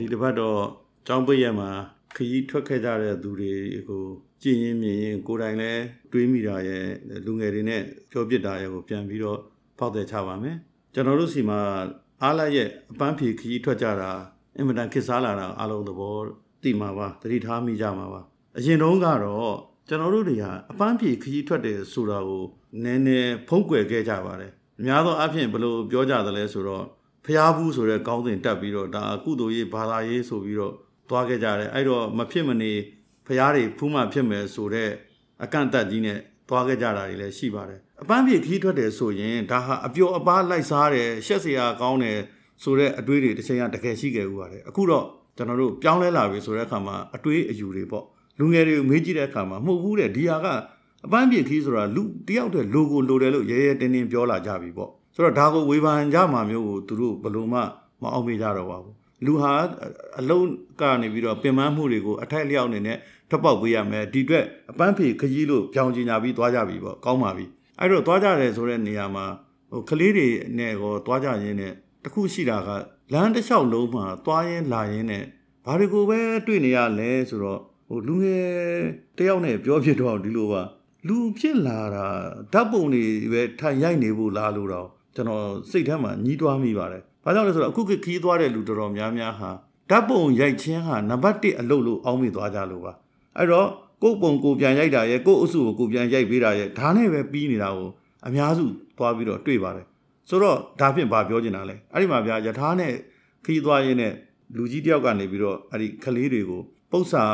ဒီတစ်ပတ်တော့ကျောင်းပိတ်ရက်မှာခရီးထွက်ခဲ့ကြတဲ့သူတွေကိုကြည်ရင်မြင်ရင်ကိုယ်တိုင်လည်းတွေးမိတာရဲ့လူငယ်တွေနဲ့ပြောပြတာရဲ့ကိုပြန်ပြီးတော့ဖောက်သည်ချပါမယ်ကျွန်တော်တို့စီမှာအားလိုက်ရဲ့အပန်းဖြေခရီးထွက်ကြတာအင်မတန်ခေစားလာတာအလုံးသဘောသိမှာပါသတိထားမိကြမှာပါအရင်တုန်းကတော့ကျွန်တော်တို့တွေဟာအပန်းဖြေခရီးထွက်တယ်ဆိုတာကိုနည်းနည်းဖုံးကွယ်ခဲ့ကြပါတယ်အများသောအားဖြင့်ဘယ်လိုပြောကြသလဲဆိုတော့ဖျားဘူးဆိုတဲ့ကောင်းစဉ်တက်ပြီးတော့ဒါကုသိုလ်ရေးဘာသာရေးဆိုပြီးတော့သွားခဲ့ကြတယ်အဲ့တော့မဖြစ်မနေဖျားတွေဖူးမှဖြစ်မယ်ဆိုတဲ့အကန့်အသတ်ကြီးနဲ့သွားခဲ့ကြတာတွေလည်းရှိပါတယ်အပန်းပြေခီးထွက်တယ်ဆိုရင်ဒါဟာအပျော်အပါးလိုက်စားတယ်ရှက်စရာကောင်းတယ်ဆိုတဲ့အတွေးတွေတစ်ချိန်ကတကယ်ရှိခဲ့ဥပါတယ်အခုတော့ကျွန်တော်တို့ပြောင်းလဲလာပြီဆိုတဲ့အခါမှာအတွေးအယူတွေပေါ့လူငယ်တွေကိုမေးကြည့်တဲ့အခါမှာမဟုတ်ဘူးတဲ့ဒီဟာကအပန်းပြေခီးဆိုတာလူတယောက်တည်းလိုကိုလိုတယ်လို့ရဲရဲတင်းတင်းပြောလာကြပြီပေါ့ဆိုတော့ဒါကိုဝေဖန်ကြမှာမျိုးကိုသူတို့ဘလို့မှမအောင်မိကြတော့ပါဘူးလူဟာအလုံးကနေပြီးတော့ပင်ပန်းမှုတွေကိုအထက်လျောက်နေနဲ့ထပ်ပေါက်ပေးရမယ်ဒီအတွက်အပန်းဖြေခကြီးလို့ပြောင်းကျင်ညာပြီးသွားကြပြီပေါ့ကောင်းပါပြီအဲ့တော့သွားကြတယ်ဆိုတဲ့နေရာမှာဟိုကလေးတွေနဲ့ဟောသွားကြရင်းနဲ့တခုရှိတာကလမ်းတစ်လျှောက်လုံးမှာသွားရင်းလာရင်းနဲ့ဘာတွေကိုပဲတွေ့နေရလဲဆိုတော့ဟိုလူငယ်တယောက်နဲ့ပြောဖြစ်တော့ဒီလိုပါလူဖြစ်လာတာဓာတ်ပုံတွေပဲထိုင်ရိုက်နေဖို့လားလို့တော့ကျွန်တော်စိတ်ထဲမှာညှီးတွားမိပါတယ်။ဘာကြောင့်လဲဆိုတော့အခုခေတ်ခီးသွားတဲ့လူတော်တော်များများဟာဓာတ်ပုံရိုက်ခြင်းဟာနံပါတ်1အလုပ်လို့အောက်မေ့သွားကြလို့ပါ။အဲ့တော့ကိုယ်ပုံကိုပြန်ရိုက်တာရဲ့ကိုယ်အုပ်စုကိုကိုပြန်ရိုက်ပေးတာရဲ့ဒါနဲ့ပဲပြီးနေတာကိုအများစုသွားပြီးတော့တွေ့ပါတယ်။ဆိုတော့ဒါဖြင့်ဘာပြောချင်တာလဲ။အဲ့ဒီမှာဗျာယထာနဲ့ခီးသွားရင်းနဲ့လူကြီးတယောက်ကနေပြီးတော့အဲ့ဒီကလေးတွေကိုပု္ပ္ပာ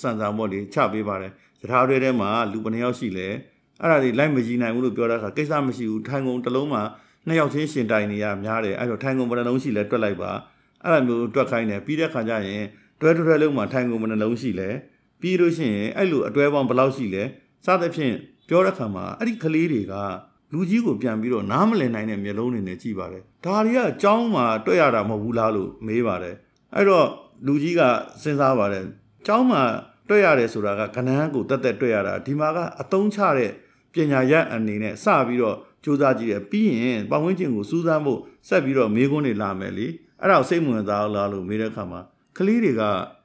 စံစာမော့တွေချပေးပါတယ်။ယထာတွေထဲမှာလူဘယ်နှယောက်ရှိလဲ။အဲ့ဒါတွေလိုက်မကြည့်နိုင်ဘူးလို့ပြောတာကကိစ္စမရှိဘူးထိုင်ကုန်တစ်လုံးမှာနှစ်ယောက်ချင်းရှင်တိုင်နေရများတယ်အဲ့တော့ထိုင်ကုန်မနှလုံးရှိလဲတွက်လိုက်ပါအဲ့လိုမျိုးတွက်ခိုင်းတယ်ပြီးတဲ့ခါကျရင်တွဲတွဲတွဲလုံးမှာထိုင်ကုန်မနှလုံးရှိလဲပြီးလို့ရှိရင်အဲ့လိုအတွဲပေါင်းဘယ်လောက်ရှိလဲစသဖြင့်ပြောတဲ့ခါမှာအဲ့ဒီကလေးတွေကလူကြီးကိုပြန်ပြီးတော့နားမလည်နိုင်တဲ့မျိုးလုံးတွေနဲ့ကြည့်ပါတယ်ဒါတွေကအကြောင်းမှာတွေ့ရတာမဟုတ်ဘူးလားလို့မေးပါတယ်အဲ့တော့လူကြီးကစဉ်းစားပါတယ်အကြောင်းမှာတွေ့ရတယ်ဆိုတာကကဏန်းကိုတက်တက်တွေ့ရတာဒီမှာကအတုံးချတဲ့ပညာရအနေနဲ့စပြီးတော့စူးစမ်းကြည့်တယ်ပြီးရင်ပတ်ဝန်းကျင်ကိုစူးစမ်းဖို့ဆက်ပြီးတော့မေးခွန်းတွေလာမယ်လေအဲ့ဒါကိုစိတ်ဝင်စားလားလို့မေးတဲ့အခါမှာကလေးတွေက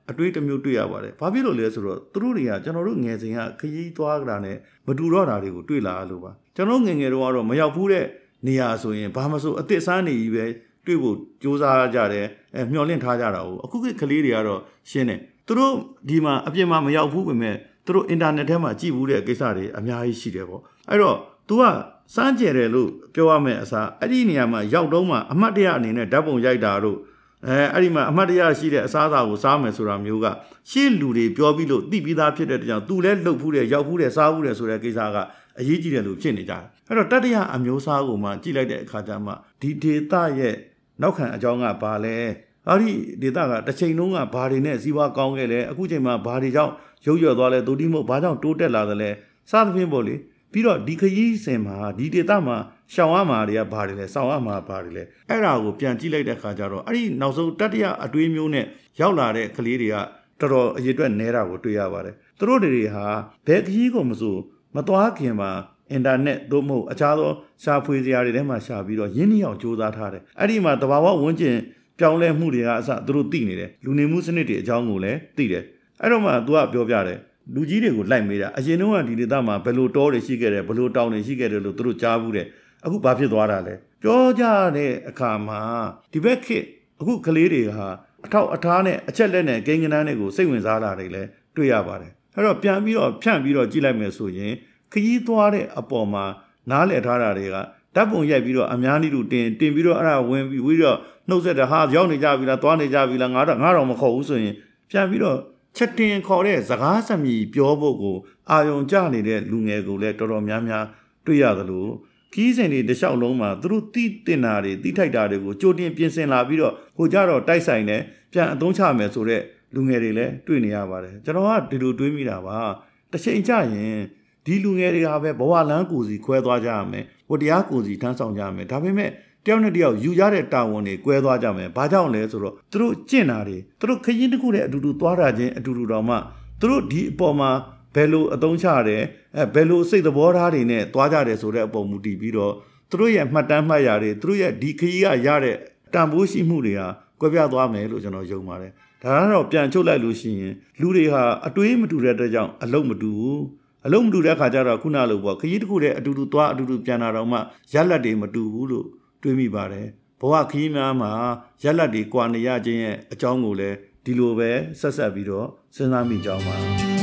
အတွေးတစ်မျိုးတွေ့ရပါတယ်ဘာဖြစ်လို့လဲဆိုတော့သူတို့တွေကကျွန်တော်တို့ငယ်စဉ်ကခရီးသွားကြတာနဲ့မတူတော့တာတွေကိုတွေ့လာလို့ပါကျွန်တော်ငယ်ငယ်တုန်းကတော့မရောက်ဘူးတဲ့နေရာဆိုရင်ဘာမှမဆိုအစ်စ်စားနေကြီးပဲတွေ့ဖို့စူးစမ်းကြတယ်အဲမျှော်လင့်ထားကြတာ哦အခုခေတ်ကလေးတွေကတော့ရှင်းတယ်သူတို့ဒီမှာအပြင်မှာမရောက်ဘူးပေမဲ့သူတို့အင်တာနက်ထဲမှာကြည့်ဘူးတဲ့ကိစ္စတွေအများကြီးရှိတယ်ပေါ့အဲ့တော့ तू ကစမ်းကြဲတယ်လို့ပြောရမယ်အစားအဲ့ဒီနေရာမှာရောက်တော့မှအမှတ်တရအနေနဲ့ဓာတ်ပုံရိုက်တာတို့အဲအဲ့ဒီမှာအမှတ်တရရှိတဲ့အစားအစာကိုစားမယ်ဆိုတာမျိုးကရှေ့လူတွေပြောပြီးလို့သိပြီးသားဖြစ်တဲ့တရားသူလည်းလှုပ်ဖူးတယ်ရောက်ဖူးတယ်စားဖူးတယ်ဆိုတဲ့ကိစ္စကအရေးကြီးတယ်လို့ဖြစ်နေကြတယ်အဲ့တော့တတရအမျိုးစားကိုမှကြည့်လိုက်တဲ့အခါကျမှဒီဒေတာရဲ့နောက်ခံအကြောင်းကဘာလဲအဲ့ဒီဒေတာကတစ်ချိန်လုံးကဘာတွေနဲ့စီးပွားကောင်းခဲ့လဲအခုချိန်မှာဘာတွေကြောင့်ရုပ်ရွေ့သွားလဲသူတိမို့ဘာကြောင့်တိုးတက်လာသလဲစသဖြင့်ပေါ့လေပြီးတော့ဒီခရီးစဉ်မှာဒီဒေတာမှာရှောင်ရမှာတွေကဘာတွေလဲစောင်ရမှာဘာတွေလဲအဲ့ဒါကိုပြန်ကြည့်လိုက်တဲ့အခါကျတော့အဲ့ဒီနောက်ဆုံးတတိယအတွေးမျိုးနဲ့ရောက်လာတဲ့ကလေးတွေကတော်တော်အရေးအတွက်နဲတာကိုတွေ့ရပါတယ်သူတို့တွေဟာဘယ်ခရီးကိုမဆိုမသွားခင်မှာအင်တာနက်သို့မဟုတ်အခြားသောရှားဖွေစရာတွေထဲမှာရှာပြီးတော့ရင်းနှီးအောင်စူးစမ်းထားတယ်အဲ့ဒီမှာတဘာဝဝန်းကျင်ပြောင်းလဲမှုတွေကအစသူတို့သိနေတယ်လူနေမှုစနစ်တွေအကြောင်းကိုလည်းသိတယ်အဲ့တော့မှ तू ကပြောပြတယ်လူကြီးတွေကိုလိုက်မေးတာအရင်တော့ဒီဒေသမှာဘယ်လိုတောတွေရှိခဲ့တယ်ဘယ်လိုတောင်တွေရှိခဲ့တယ်လို့သူတို့ကြားဘူးတယ်အခုဘာဖြစ်သွားတာလဲပြောကြတဲ့အခါမှာဒီဘက်ခေတ်အခုကလေးတွေဟာအထောက်အထားနဲ့အချက်လက်နဲ့ဂိမ်းကနန်းတွေကိုစိတ်ဝင်စားလာတယ်လေတွေ့ရပါတယ်အဲ့တော့ပြန်ပြီးတော့ဖြန့်ပြီးတော့ကြည့်လိုက်မယ်ဆိုရင်ခကြီးသွားတဲ့အပေါ်မှာ နားလည်ထားတာတွေကဓာတ်ပုံရိုက်ပြီးတော့အများကြီးတို့တင်တင်ပြီးတော့အဲ့ဒါဝင်ပြီးပြီးတော့နှုတ်ဆက်တာဟာရောက်နေကြပြီလားသွားနေကြပြီလားငါတော့ငါတော့မခေါ်ဘူးဆိုရင်ပြန်ပြီးတော့ချက်တင်ခေါ်တဲ့စကားစမြည်ပြောဖို့ကိုအာယုံကျနေတဲ့လူငယ်ကိုလည်းတော်တော်များများတွေ့ရသလိုခီးစဉ်တွေတလျှောက်လုံးမှာသူတို့တီးတင်တာတွေတီးထိုက်တာတွေကိုကြိုတင်ပြင်ဆင်လာပြီးတော့ကိုကြတော့တိုက်ဆိုင်နေပြန်အသုံးချမယ်ဆိုတော့လူငယ်တွေလည်းတွေ့နေရပါတယ်ကျွန်တော်ကဒီလိုတွေးမိတာပါတစ်ချိန်ကျရင်ဒီလူငယ်တွေကပဲဘဝလမ်းကိုစီခွဲသွားကြရမယ်ဟိုတရားကိုစီထမ်းဆောင်ကြရမယ်ဒါပေမဲ့တယောက်နဲ့တယောက်ယူရတဲ့တာဝန်တွေကွဲသွားကြမယ်ဘာကြောင့်လဲဆိုတော့သူတို့ကျင့်တာတွေသူတို့ခရင်တစ်ခုနဲ့အတူတူသွားတာချင်းအတူတူတော့မှသူတို့ဒီအပေါ်မှာဘယ်လိုအသုံးချရတယ်အဲဘယ်လိုစိတ်သဘောထားတွေနဲ့သွားကြတယ်ဆိုတဲ့အပေါ်မူတည်ပြီးတော့သူတို့ရဲ့မှတ်တမ်းမှတ်ရာတွေသူတို့ရဲ့ဒီခရီးကရတဲ့တန်ဖိုးရှိမှုတွေဟာကွဲပြားသွားမယ်လို့ကျွန်တော်ယုံပါတယ်ဒါကတော့ပြန်ချုပ်လိုက်လို့ရှိရင်လူတွေဟာအတွေးမတူတဲ့အတွက်ကြောင့်အလုံးမတူဘူးအလုံးမတူတဲ့အခါကျတော့ခုနလိုပေါ့ခရီးတစ်ခုတည်းအတူတူသွားအတူတူပြန်လာတော့မှရလက်တွေမတူဘူးလို့တွေးမိပါတယ်ဘဝခရီးများမှာရလတ်တွေကြွာနေရခြင်းရဲ့အကြောင်းကိုလည်းဒီလိုပဲဆက်ဆက်ပြီးတော့စဉ်းစားမိကြအောင်ပါ